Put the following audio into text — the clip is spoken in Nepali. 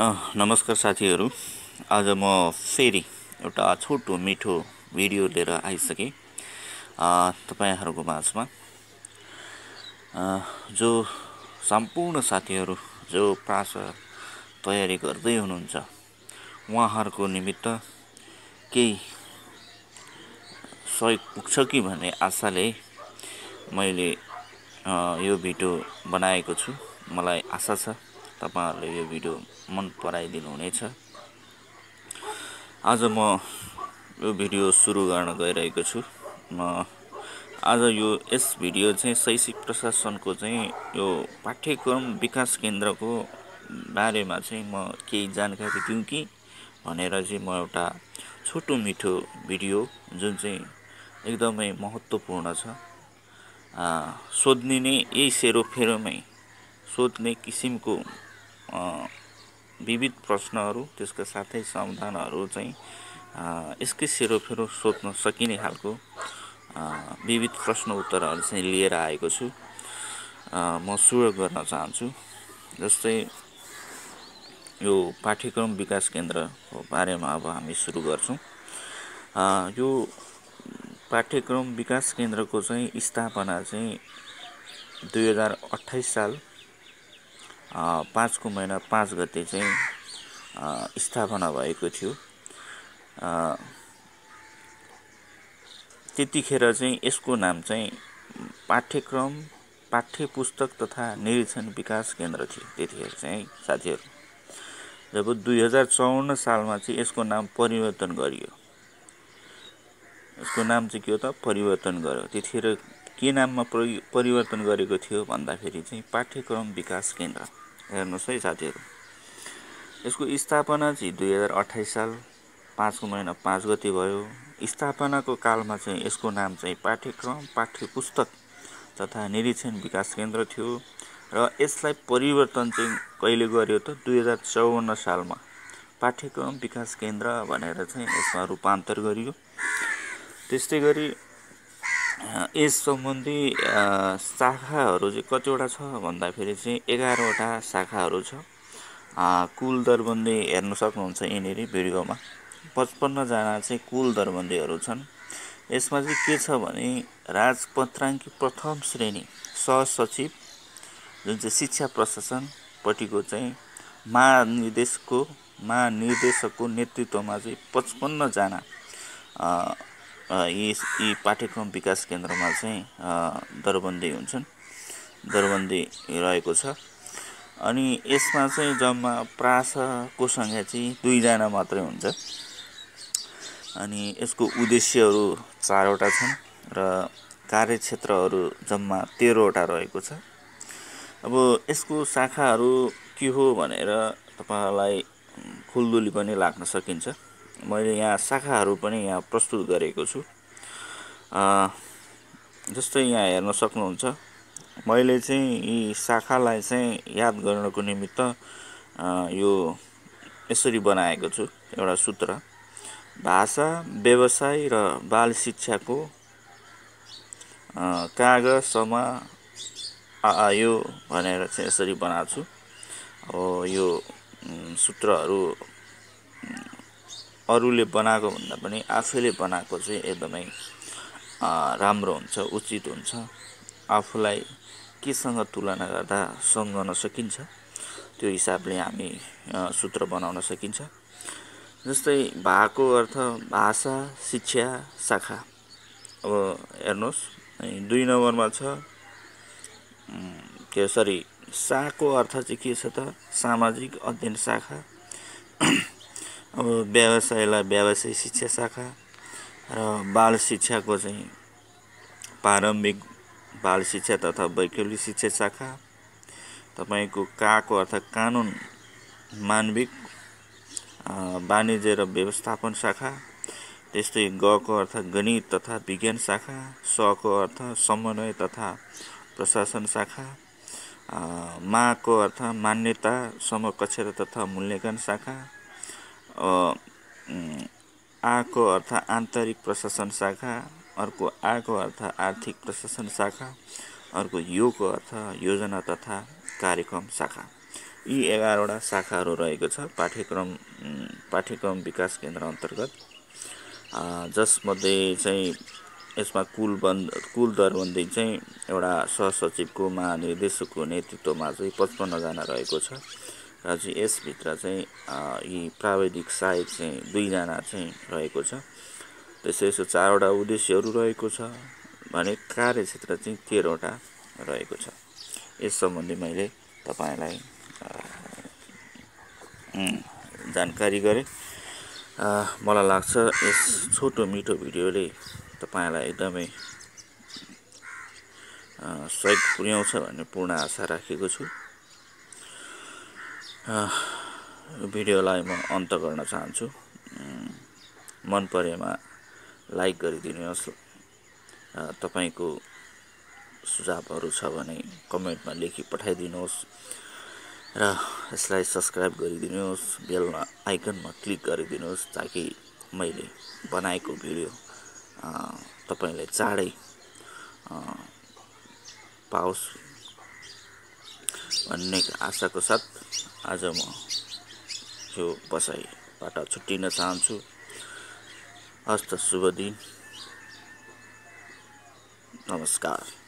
नमस्कार साथीहरू आज म फेरि एउटा छोटो मिठो भिडियो लिएर आइसकेँ तपाईँहरूको माझमा जो सम्पूर्ण साथीहरू जो पास तयारी गर्दै हुनुहुन्छ उहाँहरूको निमित्त केही सहयोग पुग्छ कि भन्ने आशाले मैले यो भिडियो बनाएको छु मलाई आशा छ तपाईँहरूले यो भिडियो मन पराइदिनु हुनेछ आज म यो भिडियो सुरु गर्न गइरहेको छु म आज यो यस भिडियो चाहिँ शैक्षिक प्रशासनको चाहिँ यो पाठ्यक्रम विकास केन्द्रको बारेमा चाहिँ म केही जानकारी दिउँ कि भनेर चाहिँ म एउटा छोटो मिठो भिडियो जुन चाहिँ एकदमै महत्त्वपूर्ण छ सोध्ने नै यही सेरोफेरोमै सोध्ने किसिमको विविध प्रश्नहरू त्यसका साथै समाधानहरू चाहिँ यसकै सेरोफेरो सोध्न सकिने खालको विविध प्रश्न उत्तरहरू चाहिँ लिएर आएको छु म सुरु गर्न चाहन्छु जस्तै यो पाठ्यक्रम विकास केन्द्रको बारेमा अब हामी सुरु गर्छौँ यो पाठ्यक्रम विकास केन्द्रको चाहिँ स्थापना चाहिँ दुई हजार अठाइस साल पाँचको महिना पाँच गते चाहिँ स्थापना भएको थियो त्यतिखेर चाहिँ यसको नाम चाहिँ पाठ्यक्रम पाठ्य पुस्तक तथा निरीक्षण विकास केन्द्र थियो त्यतिखेर चाहिँ साथीहरू जब दुई हजार चौवन्न सालमा चाहिँ यसको नाम परिवर्तन गरियो यसको नाम चाहिँ के हो त परिवर्तन गर्यो त्यतिखेर के नाममा परिवर्तन गरेको थियो भन्दाखेरि चाहिँ पाठ्यक्रम विकास केन्द्र हेर्नुहोस् है साथीहरू यसको स्थापना चाहिँ दुई हजार अठाइस साल पाँचको महिना पाँच गति भयो स्थापनाको कालमा चाहिँ यसको नाम चाहिँ पाठ्यक्रम पाठ्य पुस्तक तथा निरीक्षण विकास केन्द्र थियो र यसलाई परिवर्तन चाहिँ कहिले गर्यो त दुई हजार चौवन्न सालमा पाठ्यक्रम विकास केन्द्र भनेर चाहिँ यसमा रूपान्तर गरियो त्यस्तै गरी यस सम्बन्धी शाखाहरू चाहिँ कतिवटा छ भन्दाखेरि चाहिँ एघारवटा शाखाहरू छ कुल दरबन्दी हेर्न सक्नुहुन्छ यहाँनिर भिडियोमा पचपन्नजना चाहिँ कुल दरबन्दीहरू छन् यसमा चाहिँ के छ भने राजपत्राङ्की प्रथम श्रेणी सहसचिव जुन चाहिँ शिक्षा प्रशासनपट्टिको चाहिँ महानिर्देशको महानिर्देशकको नेतृत्वमा चाहिँ पचपन्नजना यी यी पाठ्यक्रम विकास केन्द्रमा चाहिँ दरबन्दी हुन्छन् दरबन्दी रहेको छ अनि यसमा चाहिँ जम्मा प्रासको सङ्ख्या चाहिँ दुईजना मात्रै हुन्छ अनि यसको उद्देश्यहरू चारवटा छन् र कार्यक्षेत्रहरू जम्मा तेह्रवटा रहेको छ अब यसको शाखाहरू के हो भनेर तपाईँलाई खुल्दुली पनि लाग्न सकिन्छ मैले यहाँ शाखाहरू पनि यहाँ प्रस्तुत गरेको छु जस्तो यहाँ हेर्न सक्नुहुन्छ मैले चाहिँ यी शाखालाई चाहिँ याद गर्नको निमित्त यो यसरी बनाएको छु एउटा सूत्र भाषा व्यवसाय र बाल शिक्षाको कागजसम्म आयो भनेर चाहिँ यसरी बनाएको छु अब यो सूत्रहरू अरूले बनाएको भन्दा पनि आफैले बनाएको चाहिँ एकदमै राम्रो हुन्छ उचित हुन्छ आफूलाई केसँग तुलना गर्दा सम्झाउन सकिन्छ त्यो हिसाबले हामी सूत्र बनाउन सकिन्छ जस्तै भाको अर्थ भाषा शिक्षा शाखा अब हेर्नुहोस् दुई नम्बरमा छ के सरी साको अर्थ चाहिँ के छ त सामाजिक अध्ययन शाखा अब व्यवसायलाई व्यवसाय शिक्षा शाखा र बाल शिक्षाको चाहिँ प्रारम्भिक बाल शिक्षा तथा वैकल्पिक शिक्षा शाखा तपाईँको काको अर्थात् कानुन मानविक वाणिज्य र व्यवस्थापन शाखा त्यस्तै गको अर्थ गणित तथा विज्ञान शाखा सको अर्थ समन्वय तथा प्रशासन शाखा माको अर्थ मान्यता समकक्षता तथा मूल्याङ्कन शाखा आको अर्थ आन्तरिक प्रशासन शाखा अर्को आको अर्थ आर्थिक प्रशासन शाखा अर्को योको अर्थ योजना तथा कार्यक्रम शाखा यी एघारवटा शाखाहरू रहेको छ पाठ्यक्रम पाठ्यक्रम विकास केन्द्र अन्तर्गत जसमध्ये चाहिँ यसमा कुल कुल दरबन्दी चाहिँ एउटा सहसचिवको महानिर्देशकको नेतृत्वमा चाहिँ पचपन्नजना रहेको छ र चाहिँ यसभित्र चाहिँ यी प्राविधिक सहायक चाहिँ दुईजना चाहिँ रहेको छ त्यसै यसो चारवटा उद्देश्यहरू रहेको छ भने कार्यक्षेत्र चाहिँ तेह्रवटा रहेको छ यस सम्बन्धी मैले तपाईँलाई जानकारी गरेँ मलाई लाग्छ यस छोटो मिठो भिडियोले तपाईँलाई एकदमै सहयोग पुर्याउँछ भन्ने पूर्ण आशा राखेको छु भिडियोलाई म अन्त गर्न चाहन्छु मन परेमा लाइक गरिदिनुहोस् तपाईँको सुझावहरू छ भने कमेन्टमा लेखि पठाइदिनुहोस् र यसलाई सब्सक्राइब गरिदिनुहोस् बेलमा आइकनमा क्लिक गरिदिनुहोस् ताकि मैले बनाएको भिडियो तपाईँलाई चाँडै पाओस् भन्ने आशाको साथ आज म यो बसाइबाट छुट्टिन चाहन्छु हस्त शुभ दिन नमस्कार